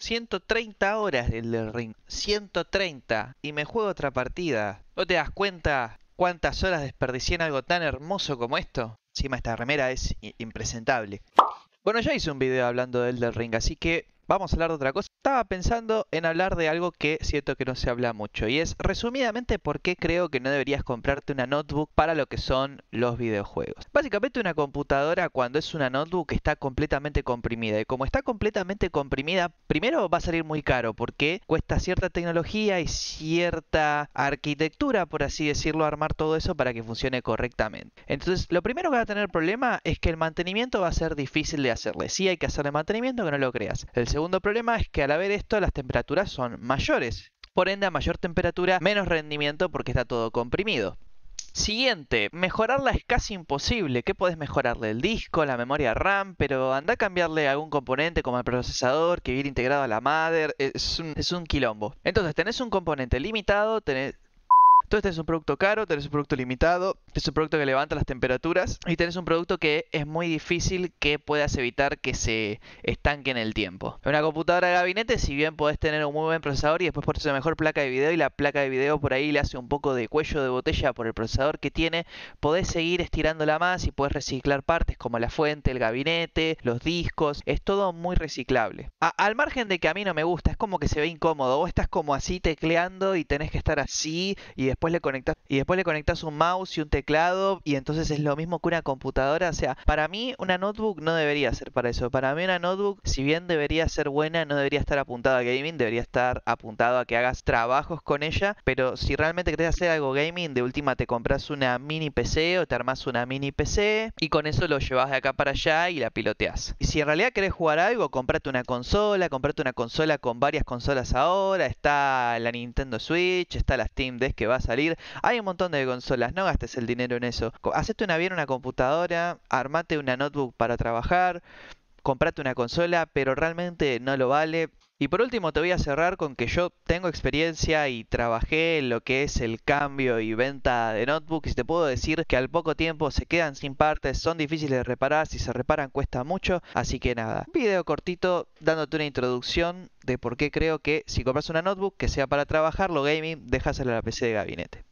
130 horas del ring. 130. Y me juego otra partida. ¿No te das cuenta cuántas horas desperdicié en algo tan hermoso como esto? Encima esta remera es impresentable. Bueno, ya hice un video hablando del del ring, así que vamos a hablar de otra cosa. Estaba pensando en hablar de algo que siento que no se habla mucho y es resumidamente por qué creo que no deberías comprarte una notebook para lo que son los videojuegos. Básicamente una computadora cuando es una notebook está completamente comprimida y como está completamente comprimida, primero va a salir muy caro porque cuesta cierta tecnología y cierta arquitectura, por así decirlo, armar todo eso para que funcione correctamente. Entonces, lo primero que va a tener problema es que el mantenimiento va a ser difícil de hacerle. Si hay que hacerle mantenimiento, que no lo creas segundo problema es que al haber esto las temperaturas son mayores. Por ende, a mayor temperatura, menos rendimiento porque está todo comprimido. Siguiente, mejorarla es casi imposible. ¿Qué podés mejorarle? El disco, la memoria RAM, pero anda a cambiarle algún componente como el procesador que viene integrado a la madre. Es un, es un quilombo. Entonces, tenés un componente limitado, tenés, entonces este tenés un producto caro, tenés un producto limitado, tenés un producto que levanta las temperaturas y tenés un producto que es muy difícil que puedas evitar que se estanque en el tiempo. En una computadora de gabinete, si bien podés tener un muy buen procesador y después por eso mejor placa de video y la placa de video por ahí le hace un poco de cuello de botella por el procesador que tiene, podés seguir estirándola más y podés reciclar partes como la fuente, el gabinete, los discos, es todo muy reciclable. al margen de que a mí no me gusta, es como que se ve incómodo, vos estás como así tecleando y tenés que estar así y después le conectas y después le conectas un mouse y un teclado y entonces es lo mismo que una computadora, o sea, para mí una notebook no debería ser para eso. Para mí una notebook, si bien debería ser buena, no debería estar apuntada a gaming, debería estar apuntado a que hagas trabajos con ella, pero si realmente querés hacer algo gaming, de última te compras una mini PC o te armas una mini PC y con eso lo llevas de acá para allá y la piloteas. Y si en realidad querés jugar algo, comprate una consola, comprate una consola con varias consolas ahora, está la Nintendo Switch, está la Steam Deck que vas salir. Hay un montón de consolas, no gastes el dinero en eso. Hacete una bien, una computadora, armate una notebook para trabajar, comprate una consola, pero realmente no lo vale. Y por último te voy a cerrar con que yo tengo experiencia y trabajé en lo que es el cambio y venta de notebooks y te puedo decir que al poco tiempo se quedan sin partes, son difíciles de reparar, si se reparan cuesta mucho, así que nada, video cortito dándote una introducción de por qué creo que si compras una notebook que sea para trabajar, lo gaming, déjasela a la PC de gabinete.